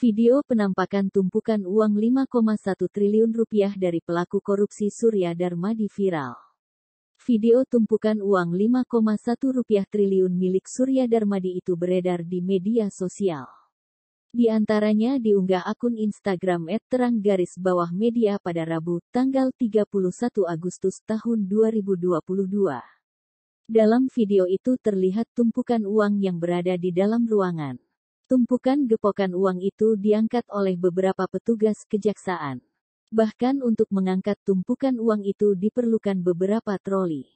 Video penampakan tumpukan uang 5,1 triliun rupiah dari pelaku korupsi Surya Darmadi viral. Video tumpukan uang 5,1 rupiah triliun milik Surya Darmadi itu beredar di media sosial. Di antaranya diunggah akun Instagram @terang garis bawah media pada Rabu, tanggal 31 Agustus tahun 2022. Dalam video itu terlihat tumpukan uang yang berada di dalam ruangan. Tumpukan gepokan uang itu diangkat oleh beberapa petugas kejaksaan. Bahkan untuk mengangkat tumpukan uang itu diperlukan beberapa troli.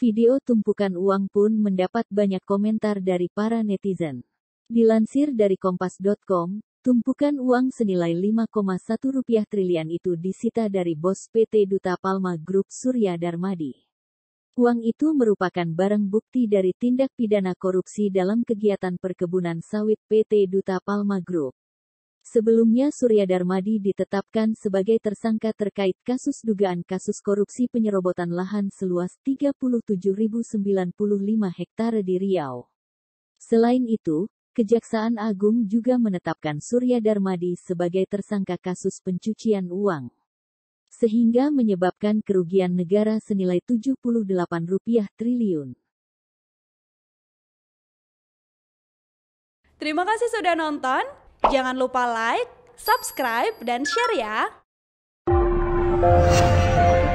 Video tumpukan uang pun mendapat banyak komentar dari para netizen. Dilansir dari kompas.com, tumpukan uang senilai 5,1 rupiah triliun itu disita dari bos PT Duta Palma Group Surya Darmadi. Uang itu merupakan barang bukti dari tindak pidana korupsi dalam kegiatan perkebunan sawit PT Duta Palma Group. Sebelumnya Surya Darmadi ditetapkan sebagai tersangka terkait kasus dugaan kasus korupsi penyerobotan lahan seluas 37.095 hektare di Riau. Selain itu, Kejaksaan Agung juga menetapkan Surya Darmadi sebagai tersangka kasus pencucian uang sehingga menyebabkan kerugian negara senilai Rp78 triliun. Terima kasih sudah nonton. Jangan lupa like, subscribe, dan share ya.